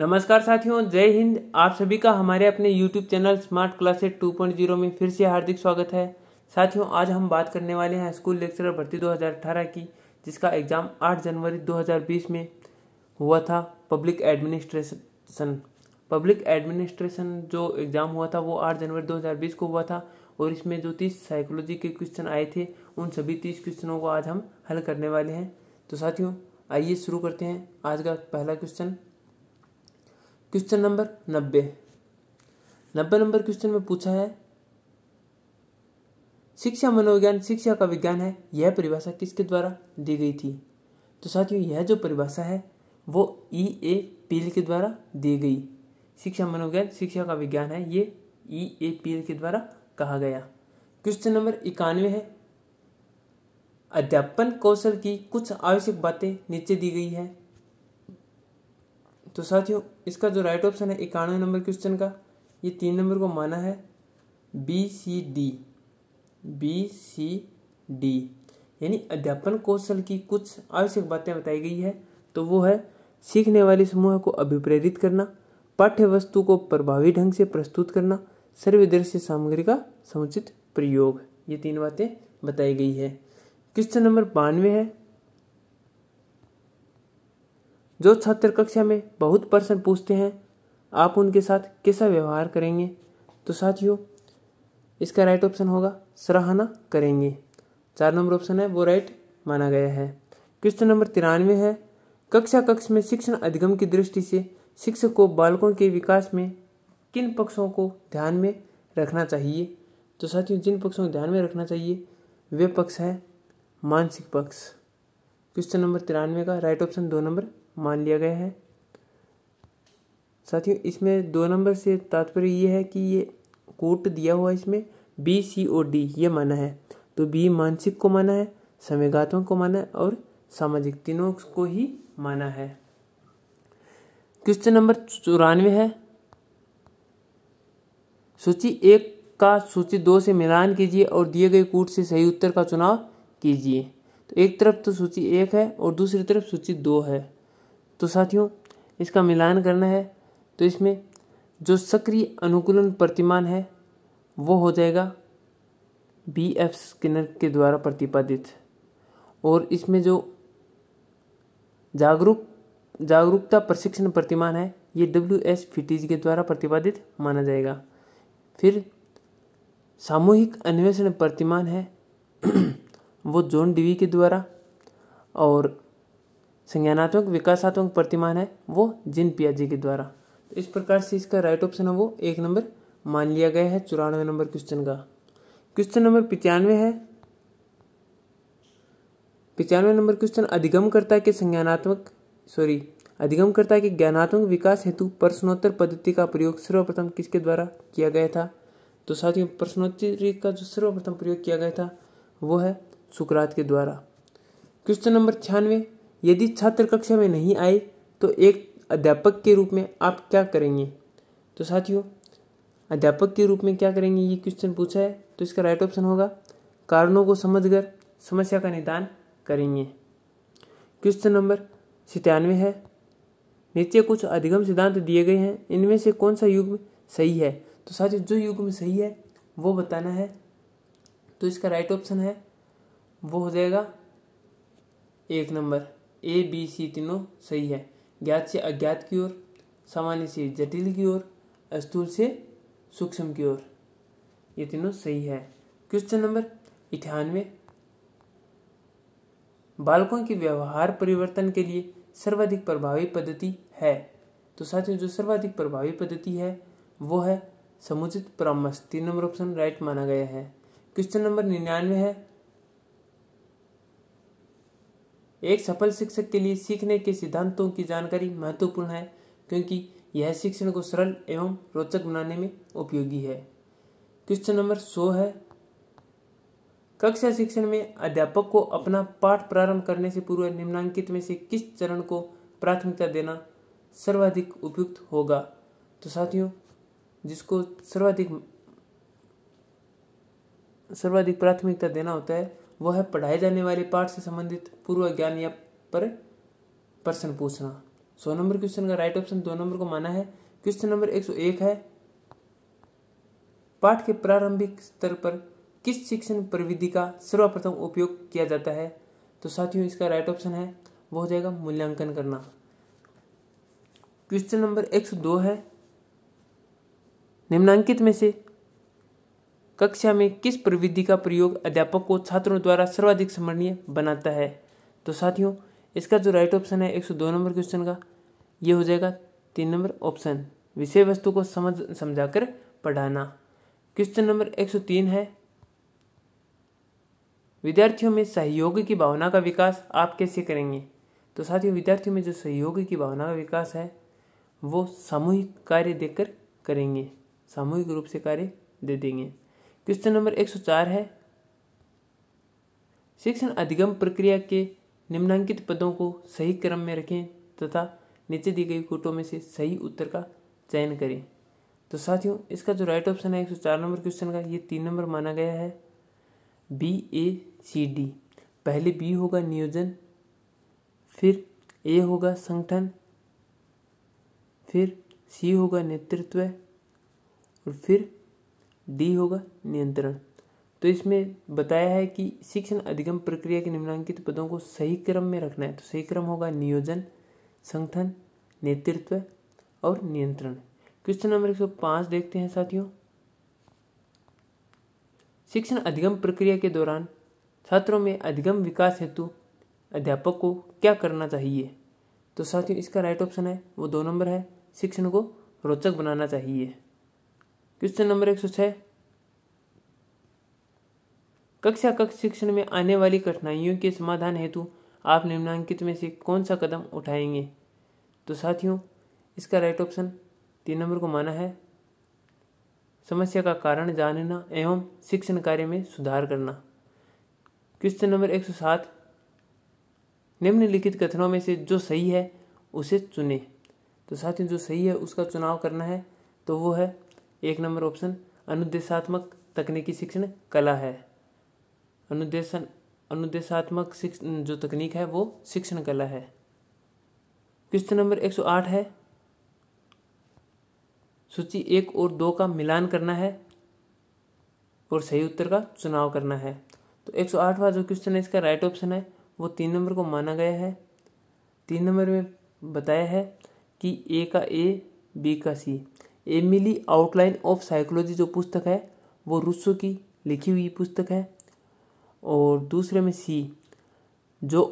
नमस्कार साथियों जय हिंद आप सभी का हमारे अपने यूट्यूब चैनल स्मार्ट क्लासेस 2.0 में फिर से हार्दिक स्वागत है साथियों आज हम बात करने वाले हैं स्कूल लेक्चरर भर्ती 2018 की जिसका एग्ज़ाम 8 जनवरी 2020 में हुआ था पब्लिक एडमिनिस्ट्रेशन पब्लिक एडमिनिस्ट्रेशन जो एग्ज़ाम हुआ था वो आठ जनवरी दो को हुआ था और इसमें जो तीस साइकोलॉजी के क्वेश्चन आए थे उन सभी तीस क्वेश्चनों को आज हम हल करने वाले हैं तो साथियों आइए शुरू करते हैं आज का पहला क्वेश्चन क्वेश्चन नंबर नब्बे नब्बे नंबर क्वेश्चन में पूछा है शिक्षा मनोविज्ञान शिक्षा का विज्ञान है यह परिभाषा किसके द्वारा दी गई थी तो साथियों यह जो परिभाषा है वो ई ए पील के द्वारा दी गई शिक्षा मनोविज्ञान शिक्षा का विज्ञान है ये ई ए पील के द्वारा कहा गया क्वेश्चन नंबर इक्यानवे है अध्यापन कौशल की कुछ आवश्यक बातें नीचे दी गई है तो साथियों इसका जो राइट ऑप्शन है इक्यानवे नंबर क्वेश्चन का ये तीन नंबर को माना है B C D B C D यानी अध्यापन कौशल की कुछ आवश्यक बातें बताई गई है तो वो है सीखने वाले समूह को अभिप्रेरित करना पाठ्य वस्तु को प्रभावी ढंग से प्रस्तुत करना सर्वदृश्य सामग्री का समुचित प्रयोग ये तीन बातें बताई गई है क्वेश्चन नंबर बानवे है जो छात्र कक्षा में बहुत प्रश्न पूछते हैं आप उनके साथ कैसा व्यवहार करेंगे तो साथियों इसका राइट ऑप्शन होगा सराहना करेंगे चार नंबर ऑप्शन है वो राइट माना गया है क्वेश्चन नंबर तिरानवे है कक्षा कक्ष में शिक्षण अधिगम की दृष्टि से शिक्षक को बालकों के विकास में किन पक्षों को ध्यान में रखना चाहिए तो साथियों जिन पक्षों को ध्यान में रखना चाहिए वे पक्ष है मानसिक पक्ष क्वेश्चन नंबर तिरानवे का राइट ऑप्शन दो नंबर मान लिया गया है साथियों इसमें दो नंबर से तात्पर्य ये है कि ये कोट दिया हुआ इसमें बी सी ओ डी ये माना है तो बी मानसिक को माना है संवेगात्मक को माना है और सामाजिक तीनों को ही माना है क्वेश्चन नंबर चौरानवे है सूची एक का सूची दो से मिलान कीजिए और दिए गए कूट से सही उत्तर का चुनाव कीजिए तो एक तरफ तो सूची एक है और दूसरी तरफ सूची दो है तो साथियों इसका मिलान करना है तो इसमें जो सक्रिय अनुकूलन प्रतिमान है वो हो जाएगा बी एफ स्किनर के द्वारा प्रतिपादित और इसमें जो जागरूक जागरूकता प्रशिक्षण प्रतिमान है ये डब्ल्यू एस फिटीज के द्वारा प्रतिपादित माना जाएगा फिर सामूहिक अन्वेषण प्रतिमान है वो जोन डीवी के द्वारा और संज्ञानात्मक विकासात्मक प्रतिमान है वो जिन पियाजी के द्वारा तो इस प्रकार से इसका राइट ऑप्शन है वो एक नंबर मान लिया गया है चौरानवे नंबर क्वेश्चन का क्वेश्चन नंबर पिचानवे है पिचानवे नंबर क्वेश्चन अधिगमकर्ता के संज्ञानात्मक सॉरी अधिगमकर्ता के ज्ञानात्मक विकास हेतु प्रश्नोत्तर पद्धति का प्रयोग सर्वप्रथम किसके द्वारा किया गया था तो साथियों प्रश्नोत्तरी का जो सर्वप्रथम प्रयोग किया गया था वो है सुकरात के द्वारा क्वेश्चन नंबर छियानवे यदि छात्र कक्षा में नहीं आए तो एक अध्यापक के रूप में आप क्या करेंगे तो साथियों अध्यापक के रूप में क्या करेंगे ये क्वेश्चन पूछा है तो इसका राइट ऑप्शन होगा कारणों को समझकर समस्या का निदान करेंगे क्वेश्चन नंबर सितानवे है नीचे कुछ अधिगम सिद्धांत दिए गए हैं इनमें से कौन सा युग सही है तो साथियों जो युग में सही है वो बताना है तो इसका राइट ऑप्शन है वो हो जाएगा एक नंबर ए बी सी तीनों सही है ज्ञात से अज्ञात की ओर सामान्य से जटिल की ओर स्थूल से सूक्ष्म की ओर ये तीनों सही है क्वेश्चन नंबर अठानवे बालकों के व्यवहार परिवर्तन के लिए सर्वाधिक प्रभावी पद्धति है तो साथियों जो सर्वाधिक प्रभावी पद्धति है वो है समुचित परामर्श तीन नंबर ऑप्शन राइट माना गया है क्वेश्चन नंबर निन्यानवे है एक सफल शिक्षक के लिए सीखने के सिद्धांतों की जानकारी महत्वपूर्ण है क्योंकि यह शिक्षण को सरल एवं रोचक बनाने में उपयोगी है क्वेश्चन नंबर सो है कक्षा शिक्षण में अध्यापक को अपना पाठ प्रारंभ करने से पूर्व निम्नांकित में से किस चरण को प्राथमिकता देना सर्वाधिक उपयुक्त होगा तो साथियों जिसको सर्वाधिक सर्वाधिक प्राथमिकता देना होता है वह है पढ़ाए जाने वाले पाठ से संबंधित पूर्व ज्ञान या पर प्रश्न पूछना सौ नंबर क्वेश्चन का राइट ऑप्शन दो नंबर को माना है क्वेश्चन नंबर एक सौ एक है पाठ के प्रारंभिक स्तर पर किस शिक्षण प्रविधि का सर्वप्रथम उपयोग किया जाता है तो साथियों इसका राइट ऑप्शन है वो हो जाएगा मूल्यांकन करना क्वेश्चन नंबर एक सौ दो है निम्नांकित में से कक्षा में किस प्रविधि का प्रयोग अध्यापक को छात्रों द्वारा सर्वाधिक स्मरणीय बनाता है तो साथियों इसका जो राइट ऑप्शन है 102 नंबर क्वेश्चन का ये हो जाएगा तीन नंबर ऑप्शन विषय वस्तु को समझ समझाकर पढ़ाना क्वेश्चन नंबर 103 है विद्यार्थियों में सहयोग की भावना का विकास आप कैसे करेंगे तो साथियों विद्यार्थियों में जो सहयोग की भावना का विकास है वो सामूहिक कार्य देकर करेंगे सामूहिक रूप से कार्य दे देंगे क्वेश्चन नंबर 104 है शिक्षण अधिगम प्रक्रिया के निम्नांकित पदों को सही क्रम में रखें तथा नीचे दी गई कोटों में से सही उत्तर का चयन करें तो साथियों इसका जो राइट ऑप्शन है 104 नंबर क्वेश्चन का ये तीन नंबर माना गया है बी ए सी डी पहले बी होगा नियोजन फिर ए होगा संगठन फिर सी होगा नेतृत्व और फिर डी होगा नियंत्रण तो इसमें बताया है कि शिक्षण अधिगम प्रक्रिया के निम्नांकित पदों को सही क्रम में रखना है तो सही क्रम होगा नियोजन संगठन नेतृत्व और नियंत्रण क्वेश्चन नंबर पाँच देखते हैं साथियों शिक्षण अधिगम प्रक्रिया के दौरान छात्रों में अधिगम विकास हेतु अध्यापक को क्या करना चाहिए तो साथियों इसका राइट ऑप्शन है वो दो नंबर है शिक्षण को रोचक बनाना चाहिए क्वेश्चन नंबर एक सौ छः कक्षा कक्ष शिक्षण में आने वाली कठिनाइयों के समाधान हेतु आप निम्नांकित में से कौन सा कदम उठाएंगे तो साथियों इसका राइट ऑप्शन तीन नंबर को माना है समस्या का कारण जानना एवं शिक्षण कार्य में सुधार करना क्वेश्चन नंबर एक सौ सात निम्नलिखित कथनों में से जो सही है उसे चुने तो साथियों जो सही है उसका चुनाव करना है तो वो है एक नंबर ऑप्शन अनुदेशात्मक तकनीकी शिक्षण कला है अनुदेशन अनुदेशात्मक शिक्षण जो तकनीक है वो शिक्षण कला है क्वेश्चन नंबर 108 है सूची एक और दो का मिलान करना है और सही उत्तर का चुनाव करना है तो 108वां जो क्वेश्चन है इसका राइट ऑप्शन है वो तीन नंबर को माना गया है तीन नंबर में बताया है कि ए का ए बी का सी एमिली आउटलाइन ऑफ साइकोलॉजी जो पुस्तक है वो रूसो की लिखी हुई पुस्तक है और दूसरे में सी जो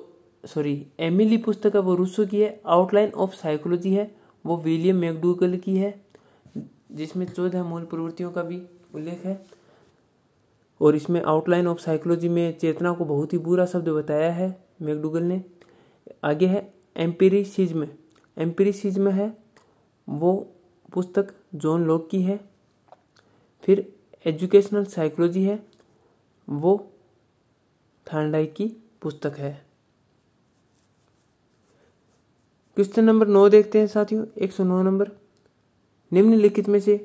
सॉरी एमिली पुस्तक है वो रूसो की है आउटलाइन ऑफ साइकोलॉजी है वो विलियम मैकडूगल की है जिसमें चौदह मूल प्रवृत्तियों का भी उल्लेख है और इसमें आउटलाइन ऑफ साइकोलॉजी में चेतना को बहुत ही बुरा शब्द बताया है मैकडूगल ने आगे है एम्पेरिसिज्म एम्पेरिसिज्म है वो पुस्तक जॉन लॉक की है फिर एजुकेशनल साइकोलॉजी है वो थांडाई की पुस्तक है क्वेश्चन नंबर नौ देखते हैं साथियों एक सौ नौ नंबर निम्नलिखित में से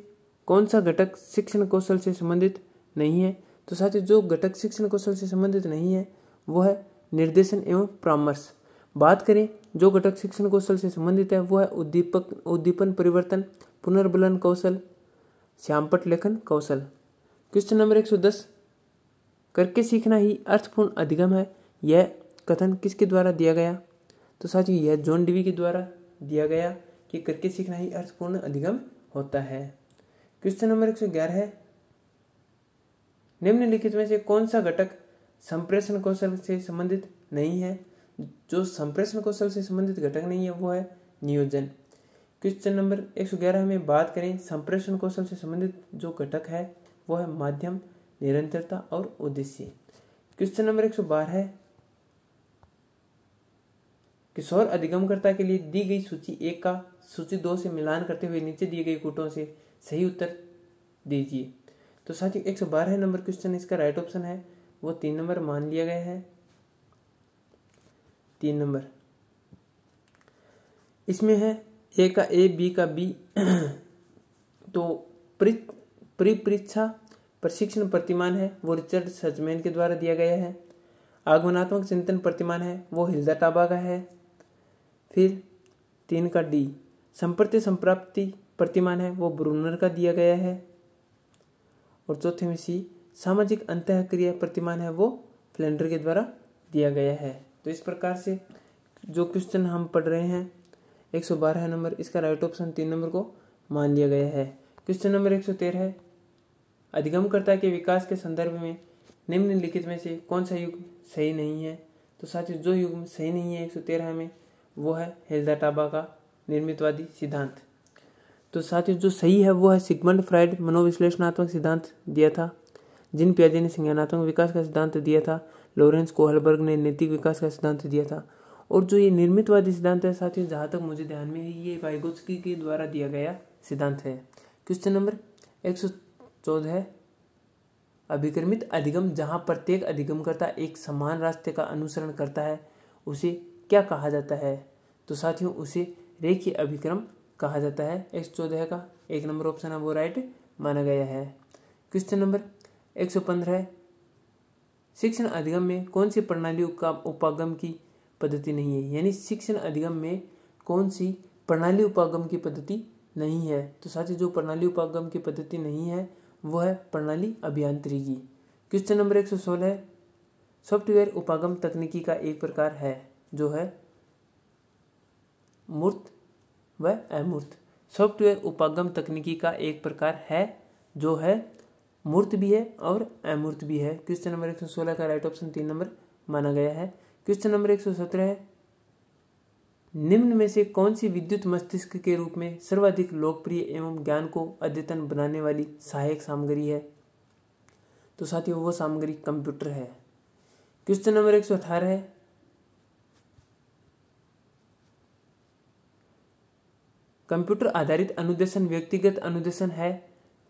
कौन सा घटक शिक्षण कौशल से संबंधित नहीं है तो साथियों जो घटक शिक्षण कौशल से संबंधित नहीं है वो है निर्देशन एवं परामर्श बात करें जो घटक शिक्षण कौशल से संबंधित है वो है उद्दीपक उद्दीपन परिवर्तन पुनर्बलन कौशल श्यामपट लेखन कौशल क्वेश्चन नंबर एक सौ दस करके सीखना ही अर्थपूर्ण अधिगम है यह कथन किसके द्वारा दिया गया तो साथियों यह जॉन डीवी के द्वारा दिया गया कि करके सीखना ही अर्थपूर्ण अधिगम होता है क्वेश्चन नंबर एक सौ ग्यारह है निम्नलिखित में से कौन सा घटक संप्रेषण कौशल से संबंधित नहीं है जो संप्रेषण कौशल से संबंधित घटक नहीं है वो है नियोजन क्वेश्चन नंबर 111 में बात करें संप्रेषण कौशल से संबंधित जो घटक है वो है माध्यम निरंतरता और उद्देश्य क्वेश्चन नंबर 112 है किशोर अधिगमकर्ता के लिए दी गई सूची एक का सूची दो से मिलान करते हुए नीचे दिए गए कूटों से सही उत्तर दीजिए तो साथ ही एक सौ बारह नंबर क्वेश्चन इसका राइट ऑप्शन है वो तीन नंबर मान लिया गया है तीन नंबर इसमें है ए का ए बी का बी तो परिपरीक्षा प्रशिक्षण प्रतिमान है वो रिचर्ड सजमैन के द्वारा दिया गया है आगमनात्मक चिंतन प्रतिमान है वो हिल्दा टाबा का है फिर तीन का डी संप्रति संप्राप्ति प्रतिमान है वो ब्रूनर का दिया गया है और चौथे में सी सामाजिक अंत क्रिया प्रतिमान है वो फ्लेंडर के द्वारा दिया गया है तो इस प्रकार से जो क्वेश्चन हम पढ़ रहे हैं 112 नंबर इसका राइट ऑप्शन तीन नंबर को मान लिया गया है क्वेश्चन नंबर 113 अधिगमकर्ता के विकास के संदर्भ में निम्नलिखित में से कौन सा युग सही नहीं है तो ही जो युग सही नहीं है तेरह में वो है हेल्दा टाबा का निर्मितवादी सिद्धांत तो ही जो सही है वो है सिगमंड फ्राइड मनोविश्लेषणात्मक सिद्धांत दिया था जिन प्याजी ने संज्ञानात्मक विकास का सिद्धांत दिया था लॉरेंस कोहलबर्ग ने नैतिक विकास का सिद्धांत दिया था और जो ये निर्मितवादी सिद्धांत है साथियों जहाँ तक मुझे ध्यान में है ये वाइगोस्की के द्वारा दिया गया सिद्धांत है क्वेश्चन नंबर एक सौ चौदह अभिक्रमित अधिगम जहाँ प्रत्येक अधिगमकर्ता एक समान रास्ते का अनुसरण करता है उसे क्या कहा जाता है तो साथियों उसे रेखीय अभिक्रम कहा जाता है एक सौ चौदह का एक नंबर ऑप्शन है वो राइट माना गया है क्वेश्चन नंबर एक सौ पंद्रह शिक्षण अधिगम में कौन सी प्रणाली का उपागम की पद्धति नहीं है यानी शिक्षण अधिगम में कौन सी प्रणाली उपागम की पद्धति नहीं है तो साथ ही जो प्रणाली उपागम की पद्धति नहीं है वह है प्रणाली अभियांत्रिकी क्वेश्चन नंबर एक सौ सोलह सॉफ्टवेयर उपागम तकनीकी का एक प्रकार है जो है मूर्त व अमूर्त सॉफ्टवेयर उपागम तकनीकी का एक प्रकार है जो है मूर्त भी है और अमूर्त भी है क्वेश्चन नंबर एक सौ सोलह का राइट ऑप्शन तीन नंबर माना गया है क्वेश्चन नंबर सत्रह है निम्न में से कौन सी विद्युत मस्तिष्क के रूप में सर्वाधिक लोकप्रिय एवं ज्ञान को अद्यतन बनाने वाली सहायक सामग्री है तो साथियों वो सामग्री कंप्यूटर है क्वेश्चन नंबर एक सौ अठारह है कंप्यूटर आधारित अनुदेशन व्यक्तिगत अनुदेशन है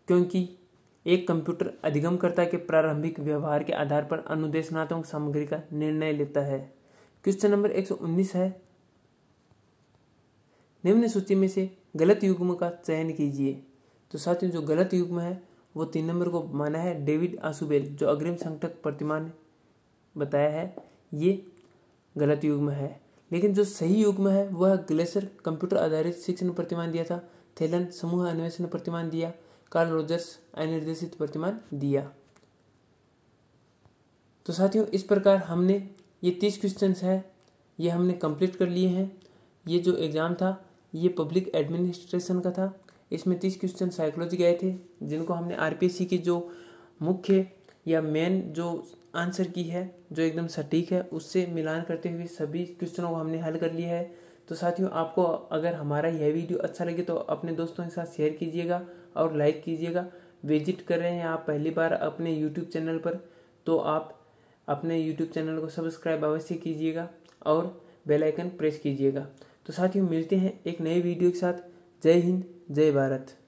क्योंकि एक कंप्यूटर अधिगमकर्ता के प्रारंभिक व्यवहार के आधार पर अनुदेशनात्मक सामग्री का निर्णय लेता है क्वेश्चन नंबर 119 है निम्न सूची में से गलत युग्म का चयन कीजिए तो साथियों जो गलत युग्म है वो तीन नंबर को माना है डेविड आसुबेल जो अग्रिम संकटक प्रतिमा ने बताया है ये गलत युग्म है लेकिन जो सही युग्म है वह ग्लेशियर कंप्यूटर आधारित शिक्षण प्रतिमान दिया था थेलन समूह अन्वेषण प्रतिमान दिया कार्ल रोजर्स अनिर्देशित प्रतिमान दिया तो साथियों इस प्रकार हमने ये तीस क्वेश्चन है ये हमने कंप्लीट कर लिए हैं ये जो एग्ज़ाम था ये पब्लिक एडमिनिस्ट्रेशन का था इसमें तीस क्वेश्चन साइकोलॉजी के आए थे जिनको हमने आर के जो मुख्य या मेन जो आंसर की है जो एकदम सटीक है उससे मिलान करते हुए सभी क्वेश्चनों को हमने हल कर लिया है तो साथियों आपको अगर हमारा यह वीडियो अच्छा लगे तो अपने दोस्तों के साथ शेयर कीजिएगा और लाइक कीजिएगा विजिट कर रहे हैं आप पहली बार अपने यूट्यूब चैनल पर तो आप अपने यूट्यूब चैनल को सब्सक्राइब अवश्य कीजिएगा और बेल आइकन प्रेस कीजिएगा तो साथियों मिलते हैं एक नए वीडियो के साथ जय हिंद जय भारत